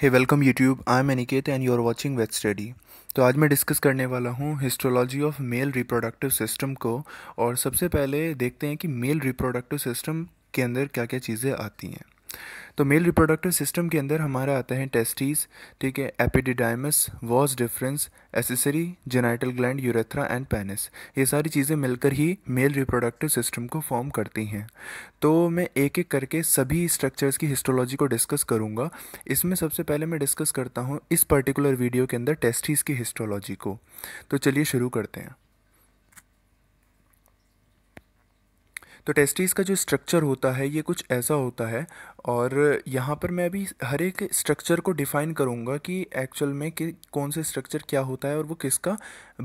Hey welcome YouTube I am Aniket and you are watching vet study तो आज मैं discuss करने वाला हूँ histology of male reproductive system को और सबसे पहले देखते हैं कि मेल रिप्रोडक्टिव सिस्टम के अंदर क्या क्या चीज़ें आती हैं तो मेल रिप्रोडक्टिव सिस्टम के अंदर हमारा आता है टेस्टीज ठीक है epididymis vas deferens accessory genital gland urethra and penis ये सारी चीज़ें मिलकर ही मेल रिप्रोडक्टिव सिस्टम को फॉर्म करती हैं तो मैं एक एक करके सभी स्ट्रक्चर्स की हिस्टोलॉजी को डिस्कस करूँगा इसमें सबसे पहले मैं डिस्कस करता हूँ इस पर्टिकुलर वीडियो के अंदर टेस्टीज़ की हिस्टोलॉजी को तो चलिए शुरू करते हैं तो टेस्टिस का जो स्ट्रक्चर होता है ये कुछ ऐसा होता है और यहाँ पर मैं अभी हर एक स्ट्रक्चर को डिफ़ाइन करूँगा कि एक्चुअल में कि कौन से स्ट्रक्चर क्या होता है और वो किसका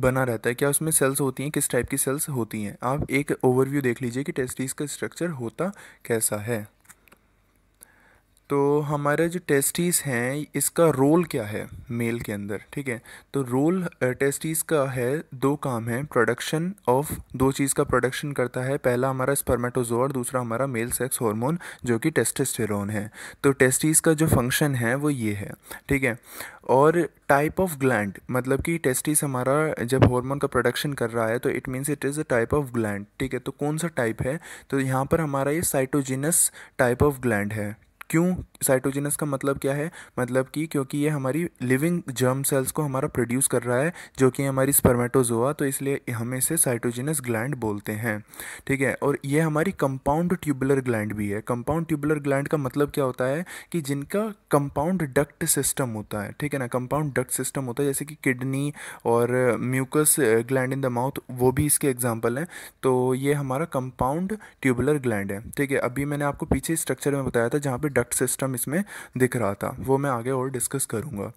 बना रहता है क्या उसमें सेल्स होती हैं किस टाइप की सेल्स होती हैं आप एक ओवरव्यू देख लीजिए कि टेस्टिस का स्ट्रक्चर होता कैसा है तो हमारा जो टेस्टिस हैं इसका रोल क्या है मेल के अंदर ठीक है तो रोल टेस्टिस का है दो काम है प्रोडक्शन ऑफ दो चीज़ का प्रोडक्शन करता है पहला हमारा स्पर्मेटोजोर दूसरा हमारा मेल सेक्स हार्मोन जो कि टेस्टेस्टेरोन है तो टेस्टिस का जो फंक्शन है वो ये है ठीक है और टाइप ऑफ ग्लैंड मतलब कि टेस्टिस हमारा जब हार्मोन का प्रोडक्शन कर रहा है तो it means it is a type of gland ठीक है तो कौन सा टाइप है तो यहाँ पर हमारा ये साइटोजिनस टाइप ऑफ ग्लैंड है क्यों साइटोजिनस का मतलब क्या है मतलब कि क्योंकि ये हमारी लिविंग जर्म सेल्स को हमारा प्रोड्यूस कर रहा है जो कि हमारी स्पर्मेटोजोआ तो इसलिए हम इसे साइटोजिनस ग्लैंड बोलते हैं ठीक है और ये हमारी कंपाउंड ट्यूबुलर ग्लैंड भी है कंपाउंड ट्यूबुलर ग्लैंड का मतलब क्या होता है कि जिनका कंपाउंड डक्ट सिस्टम होता है ठीक है ना कंपाउंड डक्ट सिस्टम होता है जैसे कि किडनी और mucus gland in the mouth वो भी इसके एग्जाम्पल हैं तो ये हमारा कंपाउंड ट्यूबुलर ग्लैंड है ठीक है अभी मैंने आपको पीछे स्ट्रक्चर में बताया था जहाँ पर प्रोडक्ट सिस्टम इसमें दिख रहा था वो मैं आगे और डिस्कस करूँगा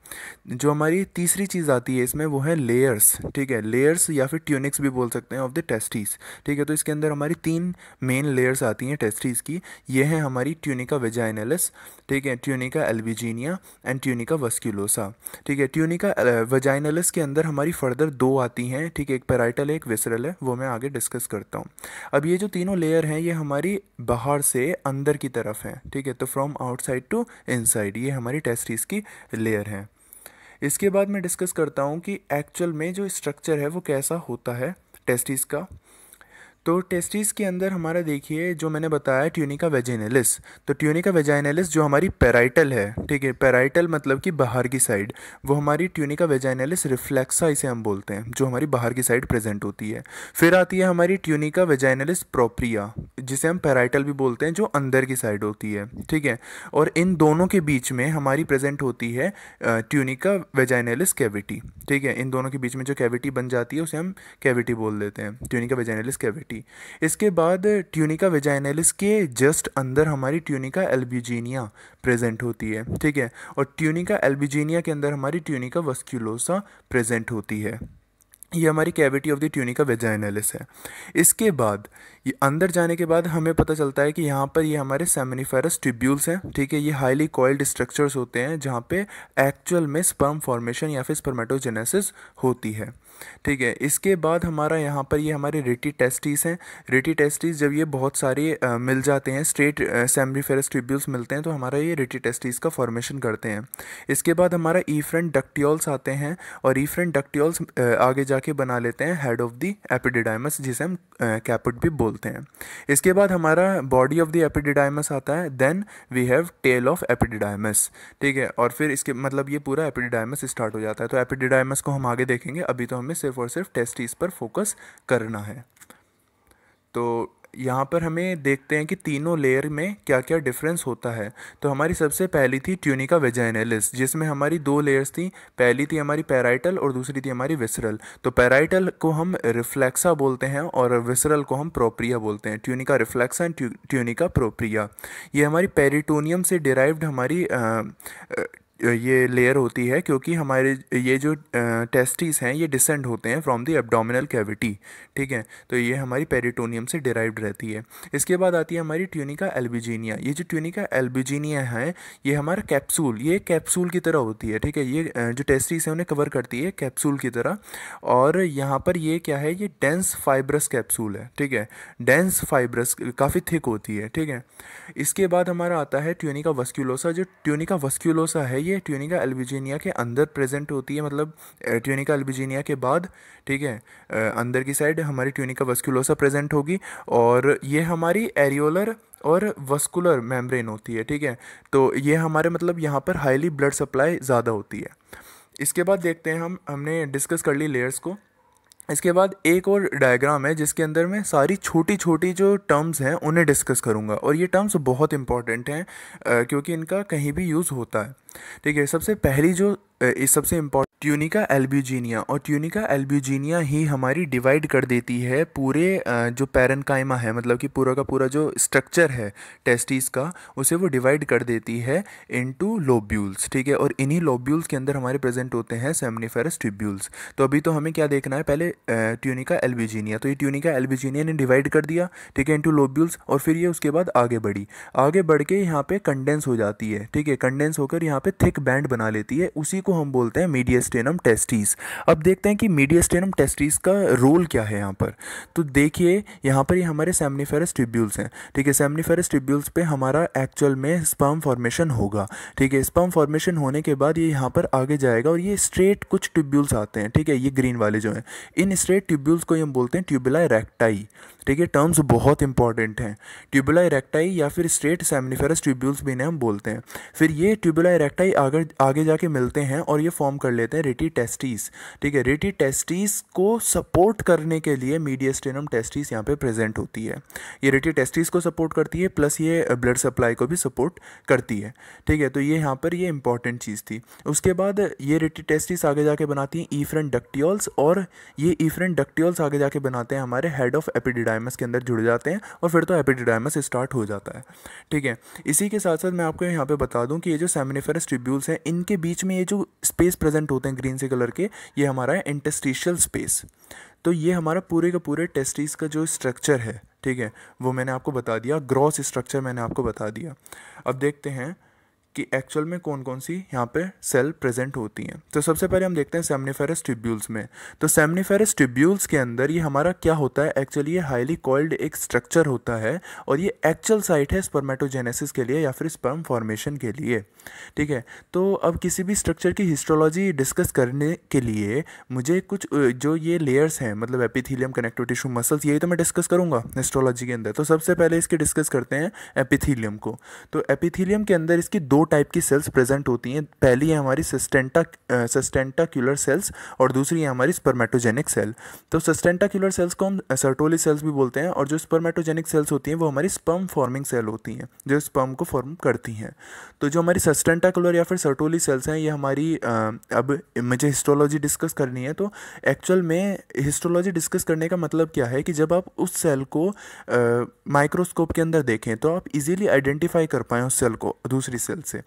जो हमारी तीसरी चीज़ आती है इसमें वो है लेयर्स ठीक है लेयर्स या फिर ट्यूनिक्स भी बोल सकते हैं ऑफ द टेस्टीज ठीक है तो इसके अंदर हमारी तीन मेन लेयर्स आती हैं टेस्टीज की ये है हमारी ट्यूनिका वेजाइनलिस ठीक है tunica albuginea and tunica vasculosa ठीक है ट्यूनिका वेजाइनलिस के अंदर हमारी फर्दर दो आती हैं ठीक है एक पेराइटल है एक विसरल है वो मैं आगे डिस्कस करता हूँ अब ये जो तीनों लेयर हैं ये हमारी बाहर से अंदर की तरफ हैं ठीक है तो फ्रॉम आउटसाइड टू इनसाइड ये हमारी टेस्टिस की लेयर है इसके बाद मैं डिस्कस करता हूँ कि एक्चुअल में जो स्ट्रक्चर है वो कैसा होता है टेस्टिस का तो टेस्टिस के अंदर हमारा देखिए जो मैंने बताया ट्यूनिका वेजाइनलिस तो ट्यूनिका वेजाइनलिस जो हमारी पेराइटल है ठीक है पेराइटल मतलब कि बाहर की साइड वो हमारी ट्यूनिका वेजाइनलिस रिफ्लेक्सा इसे हम बोलते हैं जो हमारी बाहर की साइड प्रेजेंट होती है फिर आती है हमारी ट्यूनिका वेजाइनलिस प्रोप्रिया जिसे हम पेराइटल भी बोलते हैं जो अंदर की साइड होती है ठीक है और इन दोनों के बीच में हमारी प्रेजेंट होती है ट्यूनिका वेजाइनलिस कैविटी ठीक है इन दोनों के बीच में जो कैविटी बन जाती है उसे हम कैविटी बोल देते हैं ट्यूनिका वेजाइनलिस कैविटी थी इसके बाद ट्यूनिका वेजाइनलिस के जस्ट अंदर हमारी ट्यूनिका एल्बिजीनिया प्रेजेंट होती है ठीक है और ट्यूनिका एल्बिजीनिया के अंदर हमारी ट्यूनिका वस्क्यूलोसा प्रेजेंट होती है ये हमारी cavity of the tunica vaginalis है इसके बाद ये अंदर जाने के बाद हमें पता चलता है कि यहाँ पर ये हमारे सेमिनिफेरस ट्यूब्यूल्स हैं ठीक है ये हाईली कॉइल्ड स्ट्रक्चर्स होते हैं जहाँ पे एक्चुअल में स्पर्म फॉर्मेशन या फिर स्पर्मेटोजेनेसिस होती है ठीक है इसके बाद हमारा यहाँ पर ये हमारे रिटी टेस्टिस हैं रिटी टेस्टिस जब ये बहुत सारे मिल जाते हैं स्ट्रेट सेमिनिफेरस ट्यूब्यूल्स मिलते हैं तो हमारा ये रिटी टेस्टिस का फॉर्मेशन करते हैं इसके बाद हमारा ईफ्रेंट डक्टियोल्स आते हैं और ईफ्रेंट डक्टियोल्स आगे जाके बना लेते हैं हेड ऑफ द एपिडिडाइमस जिसे हम कैपुट भी बोलते बोलते हैं इसके बाद हमारा बॉडी ऑफ द एपिडिडाइमस आता है then we have tail of epididymis ठीक है और फिर इसके मतलब ये पूरा एपिडिडाइमस स्टार्ट हो जाता है तो एपिडिडाइमस को हम आगे देखेंगे अभी तो हमें सिर्फ और सिर्फ टेस्टिस पर फोकस करना है तो यहाँ पर हमें देखते हैं कि तीनों लेयर में क्या क्या डिफरेंस होता है तो हमारी सबसे पहली थी ट्यूनिका वेजाइनलिस जिसमें हमारी दो लेयर्स थी पहली थी हमारी पैराइटल और दूसरी थी हमारी विसरल तो पैराइटल को हम रिफ्लेक्सा बोलते हैं और विसरल को हम प्रोप्रिया बोलते हैं tunica reflexa and tunica propria ये हमारी पेरिटोनियम से डिराइव्ड हमारी ये लेयर होती है क्योंकि हमारे ये जो टेस्टिस हैं ये डिसेंड होते हैं फ्रॉम दी एब्डोमिनल कैविटी ठीक है तो ये हमारी पेरिटोनियम से डिराइव्ड रहती है इसके बाद आती है हमारी ट्यूनिका एल्बिजीनिया ये जो ट्यूनिका एल्बिजीनिया है ये हमारा कैप्सूल ये कैप्सूल की तरह होती है ठीक है ये जो टेस्टिस है उन्हें कवर करती है कैप्सूल की तरह और यहाँ पर ये क्या है ये डेंस फाइब्रस कैप्सूल है ठीक है डेंस फाइब्रस काफ़ी थिक होती है ठीक है इसके बाद हमारा आता है ट्यूनिका वस्क्यूलोसा जो ट्यूनिका वस्क्यूलोसा है ये ट्यूनिका एल्बिजीनिया के अंदर प्रेजेंट होती है मतलब ट्यूनिका एल्बिजीनिया के बाद ठीक है अंदर की साइड हमारी ट्यूनिका वस्कुलोसा प्रेजेंट होगी और ये हमारी एरियोलर और वस्कुलर मेम्ब्रेन होती है ठीक है तो ये हमारे मतलब यहाँ पर हाईली ब्लड सप्लाई ज़्यादा होती है इसके बाद देखते हैं हम हमने डिस्कस कर ली लेयर्स को इसके बाद एक और डायग्राम है जिसके अंदर मैं सारी छोटी छोटी जो टर्म्स हैं उन्हें डिस्कस करूँगा और ये टर्म्स बहुत इंपॉर्टेंट हैं क्योंकि इनका कहीं भी यूज़ होता है ठीक है सबसे पहली जो इस सबसे इम्पोर्ट ट्यूनिका एल्ब्यूजीनिया और ट्यूनिका एल्ब्यूजीनिया ही हमारी डिवाइड कर देती है पूरे जो कायमा है मतलब कि पूरा का पूरा जो स्ट्रक्चर है टेस्टिस का उसे वो डिवाइड कर देती है इनटू लोब्यूल्स ठीक है और इन्हीं लोब्यूल्स के अंदर हमारे प्रेजेंट होते हैं सेमनीफेरस ट्यूब्यूल्स तो अभी तो हमें क्या देखना है पहले ट्यूनिका एल्ब्यूजीनिया तो ये ट्यूनिका एल्ब्यूजीनिया ने डिवाइड कर दिया ठीक है इंटू लोब्यूल्स और फिर ये उसके बाद आगे बढ़ी आगे बढ़ के यहाँ पे कंडेंस हो जाती है ठीक है कंडेंस होकर यहाँ पे थिक बैंड बना लेती है उसी को हम बोलते हैं मीडियस्ट मीडियास्टेनम टेस्टिस अब देखते हैं कि मीडियास्टेनम टेस्टिस का रोल क्या है यहाँ पर तो देखिए यहाँ पर ये यह हमारे सेमनीफेरस ट्रिब्यूल्स हैं ठीक है सेमनीफेरस ट्रिब्यूल्स पे हमारा एक्चुअल में स्पर्म फॉर्मेशन होगा ठीक है स्पर्म फॉर्मेशन होने के बाद ये यहाँ पर आगे जाएगा और ये स्ट्रेट कुछ ट्यूब्यूल्स आते हैं ठीक है ये ग्रीन वाले जो हैं इन स्ट्रेट ट्यूब्यूल्स को हम बोलते हैं ट्यूबलाई रेक्टाई ठीक है टर्म्स बहुत इंपॉर्टेंट हैं ट्यूबलाई रेक्टाई या फिर स्ट्रेट सेमनीफेरस ट्यूब्यूल्स भी इन्हें हम बोलते हैं फिर ये ट्यूबलाई रेक्टाई आगे आगे जाके मिलते हैं और ये फॉर्म कर लेते हैं हैं रेटी टेस्टिस ठीक है रेटी टेस्टिस को सपोर्ट करने के लिए मीडियस्टेनम टेस्टिस यहाँ पे प्रेजेंट होती है ये रेटी टेस्टिस को सपोर्ट करती है प्लस ये ब्लड सप्लाई को भी सपोर्ट करती है ठीक है तो ये यहाँ पर ये इंपॉर्टेंट चीज़ थी उसके बाद ये रेटी टेस्टिस आगे जाके बनाती हैं ईफ्रेंट डक्टियोल्स और ये ईफ्रेंट डक्टियोल्स आगे जाके बनाते हैं हमारे हेड ऑफ एपिडिडाइमस के अंदर जुड़ जाते हैं और फिर तो एपिडिडाइमस स्टार्ट हो जाता है ठीक है इसी के साथ साथ मैं आपको यहाँ पर बता दूँ कि ये जो सेमिनिफेरस ट्रिब्यूल्स हैं इनके बीच में ये जो स्पेस प्रेजेंट होता है होते हैं ग्रीन से कलर के ये हमारा है इंटेस्टिशियल स्पेस तो ये हमारा पूरे का पूरे टेस्टिस का जो स्ट्रक्चर है ठीक है वो मैंने आपको बता दिया ग्रॉस स्ट्रक्चर मैंने आपको बता दिया अब देखते हैं कि एक्चुअल में कौन कौन सी यहाँ पे सेल प्रेजेंट होती हैं तो सबसे पहले हम देखते हैं सेमनीफेरस ट्यूब्यूल्स में तो सेमनीफेरस ट्यूब्यूल्स के अंदर ये हमारा क्या होता है एक्चुअली ये हाईली कॉल्ड एक स्ट्रक्चर होता है और ये एक्चुअल साइट है स्पर्मेटोजेनेसिस के लिए या फिर स्पर्म फॉर्मेशन के लिए ठीक है तो अब किसी भी स्ट्रक्चर की हिस्ट्रोलॉजी डिस्कस करने के लिए मुझे कुछ जो ये लेयर्स हैं मतलब एपिथीलियम कनेक्टिव टिश्यू मसल्स यही तो मैं डिस्कस करूँगा हिस्ट्रोलॉजी के अंदर तो सबसे पहले इसके डिस्कस करते हैं एपिथीलियम को तो एपिथीलियम के अंदर इसकी दो टाइप की सेल्स प्रेजेंट होती हैं पहली है हमारी सस्टेंटा सस्टेंटाक्यूलर सेल्स और दूसरी है हमारी स्पर्मेटोजेनिक सेल तो सस्टेंटाक्यूलर सेल्स को हम सर्टोली सेल्स भी बोलते हैं और जो स्पर्मेटोजेनिक सेल्स होती हैं वो हमारी स्पर्म फॉर्मिंग सेल होती हैं जो स्पर्म को फॉर्म करती हैं तो जो हमारी सस्टेंटाक्यूलर या फिर सर्टोली सेल्स हैं ये हमारी अब मुझे हिस्टोलॉजी डिस्कस करनी है तो एक्चुअल में हिस्टोलॉजी डिस्कस करने का मतलब क्या है कि जब आप उस सेल को माइक्रोस्कोप के अंदर देखें तो आप इजीली आइडेंटिफाई कर पाएँ उस सेल को दूसरी सेल से से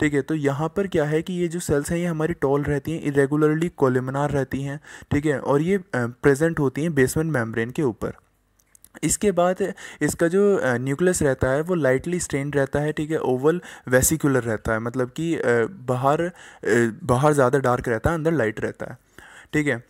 ठीक है तो यहाँ पर क्या है कि ये जो सेल्स हैं ये हमारी टॉल रहती हैं इरेगुलरली कोलेमनार रहती हैं ठीक है और ये प्रेजेंट होती हैं बेसमेंट मेम्ब्रेन के ऊपर इसके बाद इसका जो न्यूक्लियस रहता है वो लाइटली स्ट्रेन रहता है ठीक है ओवल वेसिकुलर रहता है मतलब कि बाहर बाहर ज़्यादा डार्क रहता है अंदर लाइट रहता है ठीक है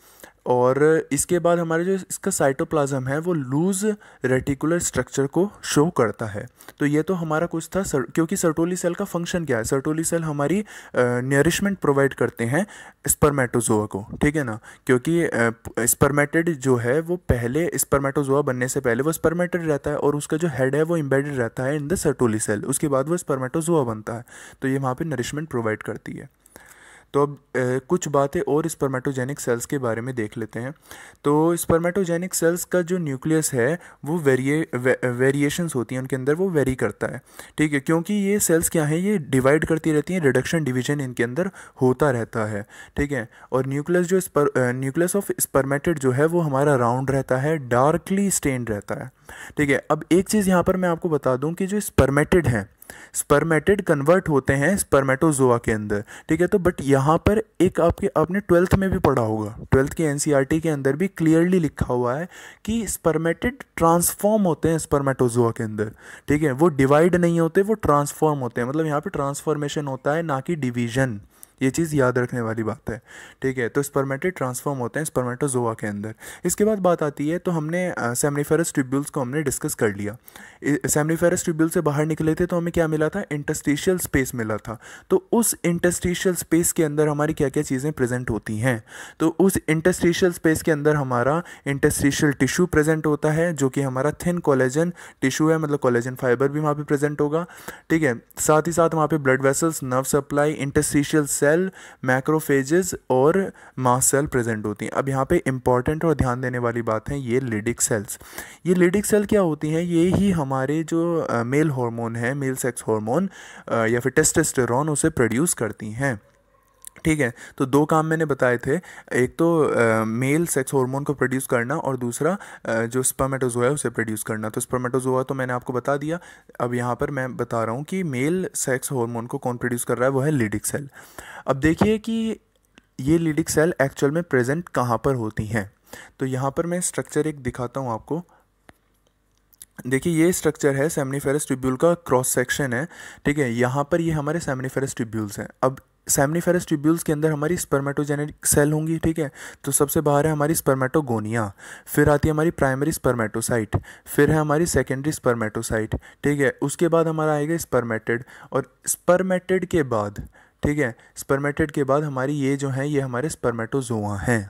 और इसके बाद हमारे जो इसका साइटोप्लाज्म है वो लूज रेटिकुलर स्ट्रक्चर को शो करता है तो ये तो हमारा कुछ था सर, क्योंकि सर्टोली सेल का फंक्शन क्या है सर्टोली सेल हमारी नरिशमेंट प्रोवाइड करते हैं स्पर्मेटोजोआ को ठीक है ना क्योंकि स्पर्मेटेड जो है वो पहले स्पर्मेटोजोआ बनने से पहले वो स्पर्मेटेड रहता है और उसका जो हेड है वो इम्बेडेड रहता है इन द सर्टोली सेल उसके बाद वो स्पर्मेटोजोआ बनता है तो ये वहाँ पर नरिशमेंट प्रोवाइड करती है तो अब कुछ बातें और स्पर्मेटोजेनिक सेल्स के बारे में देख लेते हैं तो स्पर्मेटोजेनिक सेल्स का जो न्यूक्लियस है वो वेरिए वे, वेरिएशंस होती हैं उनके अंदर वो वेरी करता है ठीक है क्योंकि ये सेल्स क्या हैं ये डिवाइड करती रहती हैं रिडक्शन डिवीजन इनके अंदर होता रहता है ठीक है और न्यूक्लियस जो स्पर न्यूक्लियस ऑफ स्पर्मेटेड जो है वो हमारा राउंड रहता है डार्कली स्टेन रहता है ठीक है अब एक चीज़ यहाँ पर मैं आपको बता दूँ कि जो स्पर्मेटेड हैं स्पर्मेटेड कन्वर्ट होते हैं स्पर्मेटोजोआ के अंदर ठीक है तो बट यहाँ पर एक आपके आपने ट्वेल्थ में भी पढ़ा होगा ट्वेल्थ के एनसीईआरटी e के अंदर भी क्लियरली लिखा हुआ है कि स्पर्मेटेड ट्रांसफॉर्म होते हैं स्पर्मेटोजोआ के अंदर ठीक है वो डिवाइड नहीं होते वो ट्रांसफॉर्म होते हैं मतलब यहाँ पर ट्रांसफॉर्मेशन होता है ना कि डिवीजन ये चीज़ याद रखने वाली बात है ठीक है तो स्पर्मेटिक ट्रांसफॉर्म होते हैं स्पर्मेटोजोआ के अंदर इसके बाद बात आती है तो हमने सेमनीफेरस ट्यूब्यूल्स को हमने डिस्कस कर लिया सेमनीफेरस ट्यूब्यूल से बाहर निकले थे तो हमें क्या मिला था इंटस्टिशियल स्पेस मिला था तो उस इंटस्टिशियल स्पेस के अंदर हमारी क्या क्या चीज़ें प्रेजेंट होती हैं तो उस इंटस्टिशियल स्पेस के अंदर हमारा इंटस्टिशियल टिश्यू प्रेजेंट होता है जो कि हमारा थिन कोलेजन टिश्यू है मतलब कोलेजन फाइबर भी वहाँ पर प्रेजेंट होगा ठीक है साथ ही साथ वहाँ पर blood vessels nerve supply interstitial cell macrophages और मास सेल प्रेजेंट होती हैं अब यहाँ पे इम्पॉर्टेंट और ध्यान देने वाली बात है ये लिडिक सेल्स ये लिडिक सेल क्या होती हैं ये ही हमारे जो मेल हार्मोन है मेल सेक्स हार्मोन या फिर टेस्टेस्टेरॉन उसे प्रोड्यूस करती हैं ठीक है तो दो काम मैंने बताए थे एक तो आ, मेल सेक्स हार्मोन को प्रोड्यूस करना और दूसरा आ, जो स्पर्मेटोजोआ है उसे प्रोड्यूस करना तो स्पर्मेटोजोआ तो मैंने आपको बता दिया अब यहाँ पर मैं बता रहा हूँ कि मेल सेक्स हार्मोन को कौन प्रोड्यूस कर रहा है वो है लिडिक सेल अब देखिए कि ये लिडिक सेल एक्चुअल में प्रेजेंट कहाँ पर होती हैं तो यहाँ पर मैं स्ट्रक्चर एक दिखाता हूँ आपको देखिए ये स्ट्रक्चर है सेमनीफेरस ट्रिब्यूल का क्रॉस सेक्शन है ठीक है यहाँ पर ये हमारे सेमनीफेरस ट्रिब्यूल्स हैं अब सेमनीफेरस ट्यूब्यूल्स के अंदर हमारी स्पर्मेटोजेनेटिक सेल होंगी ठीक है तो सबसे बाहर है हमारी स्पर्मेटोगोनिया फिर आती है हमारी प्राइमरी स्पर्मेटोसाइट फिर है हमारी सेकेंडरी स्पर्मेटोसाइट ठीक है उसके बाद हमारा आएगा स्पर्मेटेड और स्पर्मेटेड के बाद ठीक है स्पर्मेटेड के बाद हमारी ये जो है ये हमारे स्पर्मेटोजोआ हैं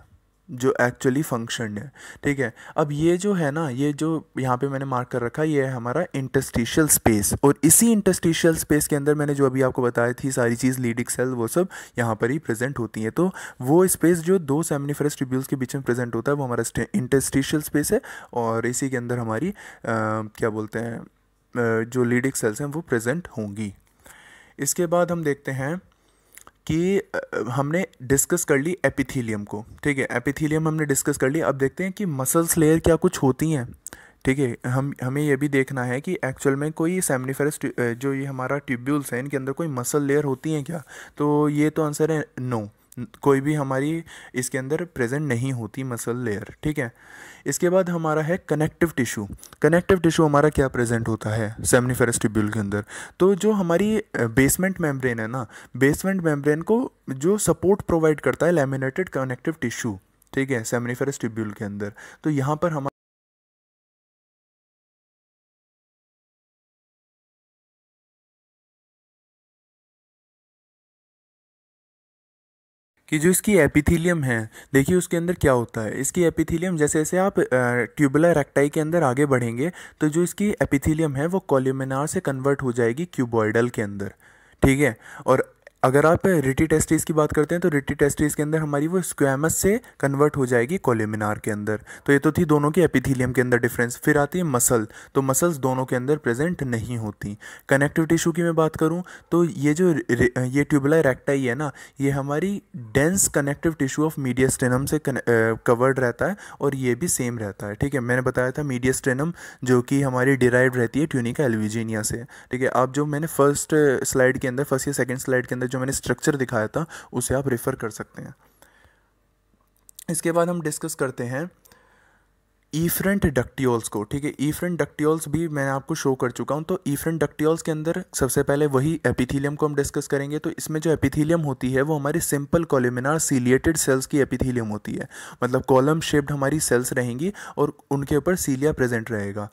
जो एक्चुअली फंक्शन है ठीक है अब ये जो है ना ये जो यहाँ पे मैंने मार्क कर रखा ये है हमारा इंटस्टिशियल स्पेस और इसी इंटस्टिशियल स्पेस के अंदर मैंने जो अभी आपको बताया थी सारी चीज़ लीडिक सेल वो सब यहाँ पर ही प्रेजेंट होती है तो वो स्पेस जो दो सेमिनिफेरस ट्रिब्यूल्स के बीच में प्रेजेंट होता है वो हमारा इंटस्टिशियल स्पेस है और इसी के अंदर हमारी आ, क्या बोलते हैं जो लीडिक सेल्स हैं वो प्रेजेंट होंगी इसके बाद हम देखते हैं कि हमने डिस्कस कर ली एपिथीलियम को ठीक है एपिथीलियम हमने डिस्कस कर ली अब देखते हैं कि मसल्स लेयर क्या कुछ होती हैं ठीक है हम हमें यह भी देखना है कि एक्चुअल में कोई सेमनीफेरस जो ये हमारा ट्यूब्यूल्स है इनके अंदर कोई मसल लेयर होती हैं क्या तो ये तो आंसर है नो no. कोई भी हमारी इसके अंदर प्रेजेंट नहीं होती मसल लेयर ठीक है इसके बाद हमारा है कनेक्टिव टिश्यू कनेक्टिव टिश्यू हमारा क्या प्रेजेंट होता है सेमनीफेरस टिब्यूल के अंदर तो जो हमारी बेसमेंट मेम्ब्रेन है ना बेसमेंट मेम्ब्रेन को जो सपोर्ट प्रोवाइड करता है लेमिनेटेड कनेक्टिव टिश्यू ठीक है सेमनीफेरस टिब्यूल के अंदर तो यहाँ पर हमारा कि जो इसकी एपिथीलियम है देखिए उसके अंदर क्या होता है इसकी एपिथीलियम जैसे जैसे आप ट्यूबुलर रेक्टाई के अंदर आगे बढ़ेंगे तो जो इसकी एपिथीलियम है वो कॉल्यूमिनार से कन्वर्ट हो जाएगी क्यूबॉइडल के अंदर ठीक है और अगर आप रिटी टेस्टिस की बात करते हैं तो रिटी टेस्टिस के अंदर हमारी वो स्क्वेमस से कन्वर्ट हो जाएगी कोलेमिनार के अंदर तो ये तो थी दोनों की एपिथीलियम के अंदर डिफरेंस फिर आती है मसल तो मसल्स दोनों के अंदर प्रेजेंट नहीं होती कनेक्टिव टिश्यू की मैं बात करूँ तो ये जो ये ट्यूबलाई रेक्टाई है ना ये हमारी dense connective tissue of media से कवर्ड रहता है और ये भी सेम रहता है ठीक है मैंने बताया था मीडिया जो कि हमारी डिराइव रहती है ट्यूनिका एलविजीनिया से ठीक है आप जो मैंने फर्स्ट स्लाइड के अंदर फर्स्ट या सेकेंड स्लाइड के अंदर जो मैंने स्ट्रक्चर दिखाया था उसे आप रेफ़र कर सकते हैं इसके बाद हम डिस्कस करते हैं ईफ्रेंट डक्टियोल्स को ठीक है ईफ्रेंट डक्टियोल्स भी मैं आपको शो कर चुका हूँ तो ईफ्रेंट डक्टियोल्स के अंदर सबसे पहले वही एपिथीलियम को हम डिस्कस करेंगे तो इसमें जो एपिथीलियम होती है वो हमारी सिंपल कॉलिमिनार सीलिएटेड सेल्स की एपिथीलियम होती है मतलब कॉलम शेप्ड हमारी सेल्स रहेंगी और उनके ऊपर सीलिया प्रेजेंट रहेगा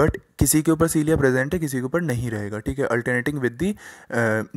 बट किसी के ऊपर सीलिया प्रेजेंट है किसी के ऊपर नहीं रहेगा ठीक है alternating with the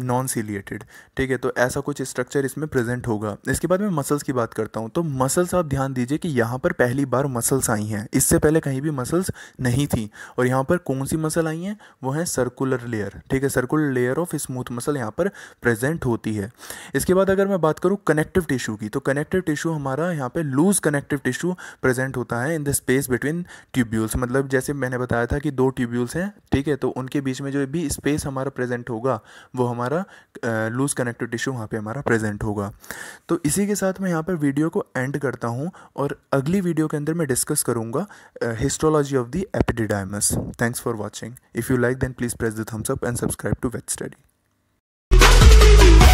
non ciliated ठीक है तो ऐसा कुछ स्ट्रक्चर इसमें प्रेजेंट होगा इसके बाद मैं मसल्स की बात करता हूँ तो मसल्स आप ध्यान दीजिए कि यहाँ पर पहली बार मसल्स आई हैं है इससे पहले कहीं भी मसल्स नहीं थी और यहाँ पर कौन सी मसल आई हैं वो है सर्कुलर लेयर ठीक है circular layer of smooth muscle यहाँ पर प्रेजेंट होती है इसके बाद अगर मैं बात करूँ कनेक्टिव टिश्यू की तो कनेक्टिव टिश्यू हमारा यहाँ पर लूज कनेक्टिव टिश्यू प्रेजेंट होता है in the space between tubules मतलब जैसे मैंने बताया था कि दो ट्यूब्यूल्स हैं ठीक है तो उनके बीच में जो भी स्पेस हमारा प्रेजेंट होगा वो हमारा लूज कनेक्टिव टिश्यू वहाँ पर हमारा प्रेजेंट होगा तो इसी के साथ मैं यहाँ पर वीडियो को एंड करता हूँ और अगली वीडियो के अंदर मैं डिस्कस करूँगा बताऊंगा histology of the epididymis thanks for watching if you like then please press the thumbs up and subscribe to wait study